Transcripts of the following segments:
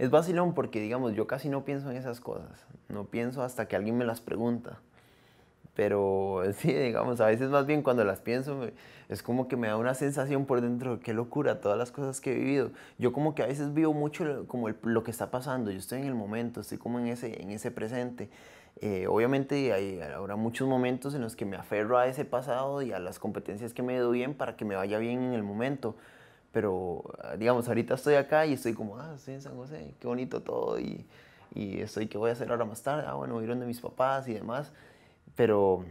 es vacilón porque, digamos, yo casi no pienso en esas cosas. No pienso hasta que alguien me las pregunta. Pero sí, digamos, a veces más bien cuando las pienso es como que me da una sensación por dentro de qué locura, todas las cosas que he vivido. Yo como que a veces vivo mucho como lo que está pasando, yo estoy en el momento, estoy como en ese, en ese presente. Eh, obviamente hay, habrá muchos momentos en los que me aferro a ese pasado y a las competencias que me doy bien para que me vaya bien en el momento pero, ah, digamos, ahorita estoy acá y estoy como, ah, sí, en San José, qué bonito todo y, y estoy, ¿qué voy a hacer ahora más tarde? Ah, bueno, voy a donde mis papás y demás. Pero,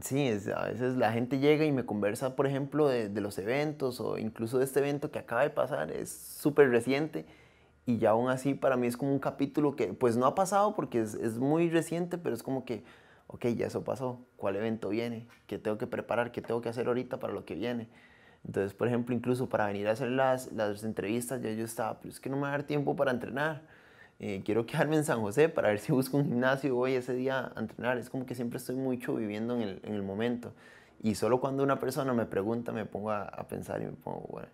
sí, a veces la gente llega y me conversa, por ejemplo, de, de los eventos o incluso de este evento que acaba de pasar, es súper reciente y ya aún así para mí es como un capítulo que pues no ha pasado porque es, es, muy reciente, pero es como que, ok, ya eso pasó, ¿cuál evento viene? ¿Qué tengo que preparar? ¿Qué tengo que hacer ahorita para lo que viene? Entonces, por ejemplo, incluso para venir a hacer las, entrevistas, ya yo estaba, pero es que no me va a dar tiempo para entrenar. Eh, quiero quedarme en San José para ver si busco un gimnasio y voy ese día a entrenar. Es como que siempre estoy mucho viviendo en el, en el momento. Y solo cuando una persona me pregunta, me pongo a, a pensar y me pongo, bueno,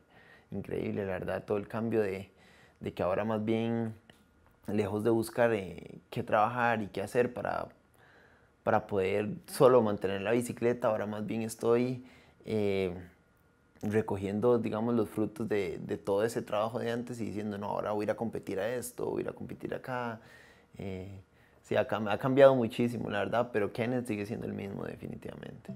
increíble, la verdad, todo el cambio de, que ahora más bien, lejos de buscar eh, qué trabajar y qué hacer para, para poder solo mantener la bicicleta, ahora más bien estoy... Eh, recogiendo, digamos, los frutos de, todo ese trabajo de antes y diciendo, no, ahora voy a ir a competir a esto, voy a ir a competir acá. Eh, sí, acá, ha cambiado muchísimo, la verdad, pero Kenneth sigue siendo el mismo definitivamente.